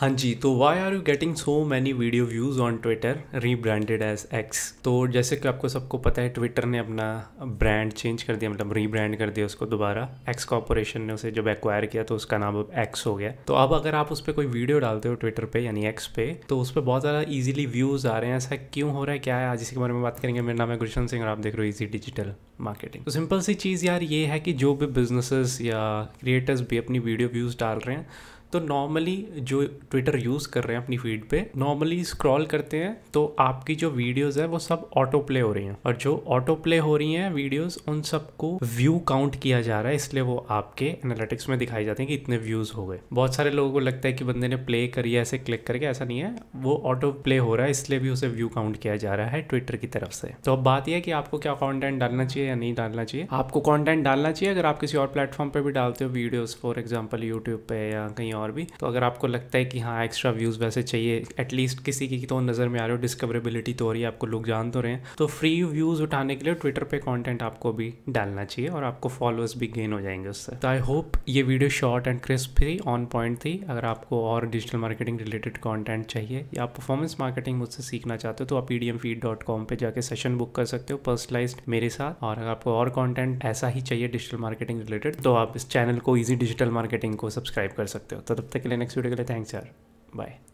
हाँ जी तो why are you getting so many video views on Twitter rebranded as X तो जैसे कि आपको सबको पता है ट्विटर ने अपना ब्रांड चेंज कर दिया मतलब रीब्रांड कर दिया उसको दोबारा एक्स कॉरपोरेशन ने उसे जब एक्वायर किया तो उसका नाम अब एक्स हो गया तो अब अगर आप उस पर कोई वीडियो डालते हो ट्विटर पर यानी एक्स पे तो उस पर बहुत ज़्यादा ईजिली व्यूज़ आ रहे हैं ऐसा क्यों हो रहा है क्या है आज इसके बारे में बात करेंगे मेरा नाम है गुलशन सिंह और आप देख रहे हो ईजी डिजिटल मार्केटिंग तो सिंपल सी चीज़ यार ये है कि जो भी बिजनेसेस या क्रिएटर्स भी अपनी वीडियो व्यूज़ डाल रहे हैं तो नॉर्मली जो ट्विटर यूज़ कर रहे हैं अपनी फीड पे नॉर्मली स्क्रॉल करते हैं तो आपकी जो वीडियोज़ है वो सब ऑटो प्ले हो रही हैं और जो ऑटो प्ले हो रही हैं वीडियोज़ उन सबको व्यू काउंट किया जा रहा है इसलिए वो आपके एनालिटिक्स में दिखाई जाते हैं कि इतने व्यूज़ हो गए बहुत सारे लोगों को लगता है कि बंदे ने प्ले करिए ऐसे क्लिक करके ऐसा नहीं है वो ऑटो प्ले हो रहा है इसलिए भी उसे व्यू काउंट किया जा रहा है ट्विटर की तरफ से तो अब बात यह है कि आपको क्या कॉन्टेंट डालना चाहिए या नहीं डालना चाहिए आपको कॉन्टेंट डालना चाहिए अगर आप किसी और प्लेटफॉर्म पर भी डालते हो वीडियोज़ फॉर एग्जाम्पल यूट्यूब पर या कहीं और और भी तो अगर आपको लगता है कि हाँ एक्स्ट्रा व्यूज़ वैसे चाहिए एटलीस्ट किसी की तो नज़र में आ रही हो डिस्कवरेबिलिटी तो हो रही है आपको लोग जान तो रहे हैं तो फ्री व्यूज़ उठाने के लिए ट्विटर पर कॉन्टेंट आपको भी डालना चाहिए और आपको फॉलोअर्स भी गेन हो जाएंगे उससे तो आई होप ये वीडियो शॉर्ट एंड क्रिस्प थी ऑन पॉइंट थी अगर आपको और डिजिटल मार्केटिंग रिलेटेड कॉन्टेंट चाहिए या आप परफॉर्मेंस मार्केटिंग मुझसे सीखना चाहते हो तो आप फीड डॉट कॉम पर जाकर सेशन बुक कर सकते हो पर्सनलाइज मेरे साथ और अगर आपको और कॉन्टेंट ऐसा ही चाहिए डिजिटल मार्केटिंग रिलेटेड तो आप इस चैनल को ईजी डिजिटल मार्केटिंग को सब्सक्राइब कर सकते हो तो तब तक के लिए नेक्स्ट वीडियो के लिए थैंक्स यार बाय